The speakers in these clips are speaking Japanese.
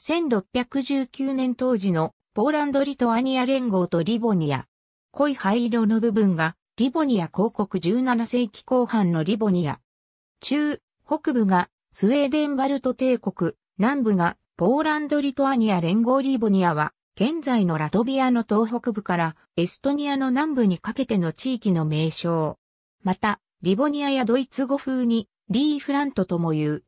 1619年当時のポーランド・リトアニア連合とリボニア。濃い灰色の部分がリボニア広国17世紀後半のリボニア。中、北部がスウェーデン・バルト帝国、南部がポーランド・リトアニア連合リボニアは、現在のラトビアの東北部からエストニアの南部にかけての地域の名称。また、リボニアやドイツ語風にリーフラントとも言う。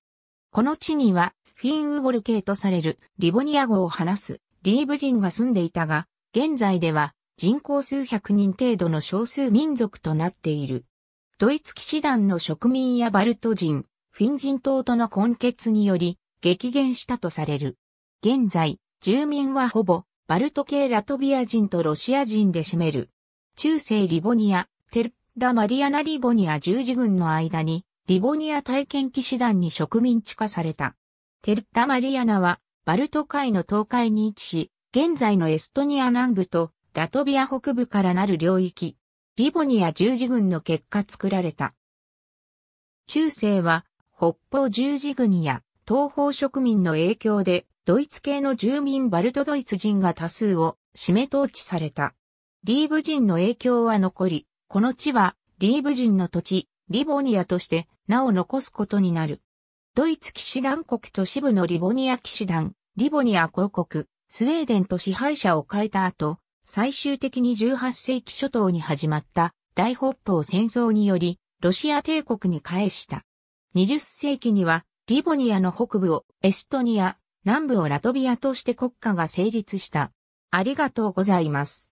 この地にはフィンウゴル系とされるリボニア語を話すリーブ人が住んでいたが、現在では人口数百人程度の少数民族となっている。ドイツ騎士団の植民やバルト人、フィン人島との混血により激減したとされる。現在、住民はほぼバルト系ラトビア人とロシア人で占める。中世リボニア、テルラ・マリアナ・リボニア十字軍の間に、リボニア体験騎士団に植民地化された。テルラマリアナは、バルト海の東海に位置し、現在のエストニア南部とラトビア北部からなる領域、リボニア十字軍の結果作られた。中世は、北方十字軍や東方植民の影響で、ドイツ系の住民バルトドイツ人が多数を占め統治された。リーブ人の影響は残り、この地はリーブ人の土地、リボニアとして、名を残すことになる。ドイツ騎士団国と支部のリボニア騎士団、リボニア公国、スウェーデンと支配者を変えた後、最終的に18世紀初頭に始まった大北方戦争により、ロシア帝国に返した。20世紀には、リボニアの北部をエストニア、南部をラトビアとして国家が成立した。ありがとうございます。